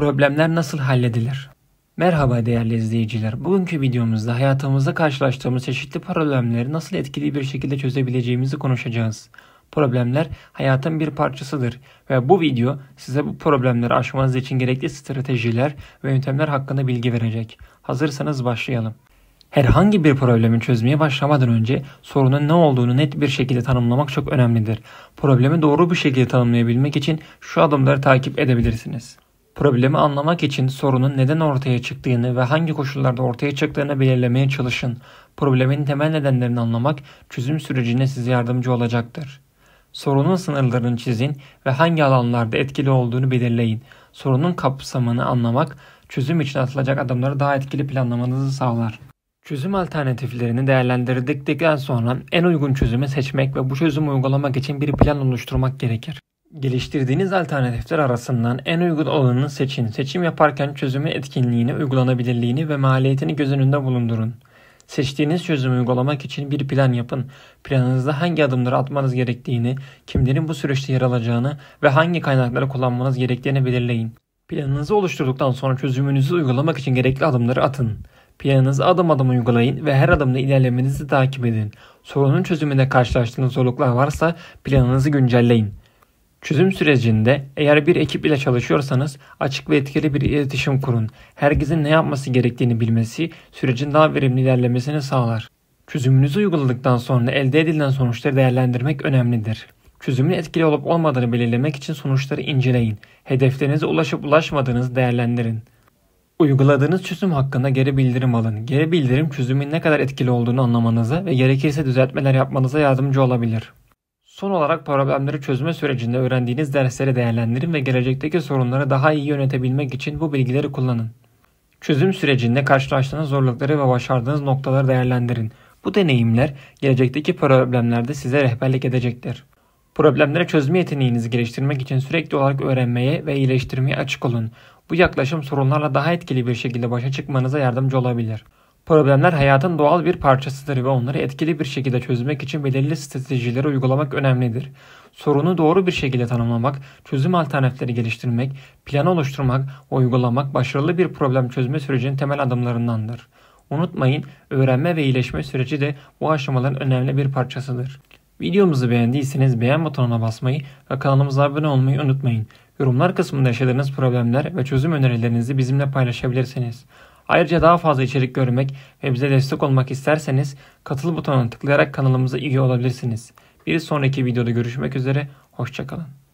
problemler nasıl halledilir? Merhaba değerli izleyiciler. Bugünkü videomuzda hayatımızda karşılaştığımız çeşitli problemleri nasıl etkili bir şekilde çözebileceğimizi konuşacağız. Problemler hayatın bir parçasıdır ve bu video size bu problemleri aşmanız için gerekli stratejiler ve yöntemler hakkında bilgi verecek. Hazırsanız başlayalım. Herhangi bir problemi çözmeye başlamadan önce sorunun ne olduğunu net bir şekilde tanımlamak çok önemlidir. Problemi doğru bir şekilde tanımlayabilmek için şu adımları takip edebilirsiniz. Problemi anlamak için sorunun neden ortaya çıktığını ve hangi koşullarda ortaya çıktığını belirlemeye çalışın. Problemin temel nedenlerini anlamak çözüm sürecine size yardımcı olacaktır. Sorunun sınırlarını çizin ve hangi alanlarda etkili olduğunu belirleyin. Sorunun kapsamını anlamak çözüm için atılacak adımları daha etkili planlamanızı sağlar. Çözüm alternatiflerini değerlendirdikten sonra en uygun çözümü seçmek ve bu çözümü uygulamak için bir plan oluşturmak gerekir. Geliştirdiğiniz alternatifler arasından en uygun olanını seçin. Seçim yaparken çözümün etkinliğini, uygulanabilirliğini ve maliyetini göz önünde bulundurun. Seçtiğiniz çözümü uygulamak için bir plan yapın. Planınızda hangi adımları atmanız gerektiğini, kimlerin bu süreçte yer alacağını ve hangi kaynakları kullanmanız gerektiğini belirleyin. Planınızı oluşturduktan sonra çözümünüzü uygulamak için gerekli adımları atın. Planınızı adım adım uygulayın ve her adımda ilerlemenizi takip edin. Sorunun çözümünde karşılaştığınız zorluklar varsa planınızı güncelleyin. Çözüm sürecinde eğer bir ekip ile çalışıyorsanız açık ve etkili bir iletişim kurun. Herkesin ne yapması gerektiğini bilmesi sürecin daha verimli ilerlemesini sağlar. Çözümünüzü uyguladıktan sonra elde edilen sonuçları değerlendirmek önemlidir. Çözümün etkili olup olmadığını belirlemek için sonuçları inceleyin. Hedeflerinize ulaşıp ulaşmadığınızı değerlendirin. Uyguladığınız çözüm hakkında geri bildirim alın. Geri bildirim çözümün ne kadar etkili olduğunu anlamanıza ve gerekirse düzeltmeler yapmanıza yardımcı olabilir. Son olarak problemleri çözme sürecinde öğrendiğiniz dersleri değerlendirin ve gelecekteki sorunları daha iyi yönetebilmek için bu bilgileri kullanın. Çözüm sürecinde karşılaştığınız zorlukları ve başardığınız noktaları değerlendirin. Bu deneyimler gelecekteki problemlerde size rehberlik edecektir. Problemleri çözme yeteneğinizi geliştirmek için sürekli olarak öğrenmeye ve iyileştirmeye açık olun. Bu yaklaşım sorunlarla daha etkili bir şekilde başa çıkmanıza yardımcı olabilir. Problemler hayatın doğal bir parçasıdır ve onları etkili bir şekilde çözmek için belirli stratejileri uygulamak önemlidir. Sorunu doğru bir şekilde tanımlamak, çözüm alternatifleri geliştirmek, plan oluşturmak, uygulamak başarılı bir problem çözme sürecinin temel adımlarındandır. Unutmayın, öğrenme ve iyileşme süreci de bu aşamaların önemli bir parçasıdır. Videomuzu beğendiyseniz beğen butonuna basmayı ve kanalımıza abone olmayı unutmayın. Yorumlar kısmında yaşadığınız problemler ve çözüm önerilerinizi bizimle paylaşabilirsiniz. Ayrıca daha fazla içerik görmek ve bize destek olmak isterseniz katıl butonuna tıklayarak kanalımıza üye olabilirsiniz. Bir sonraki videoda görüşmek üzere, hoşçakalın.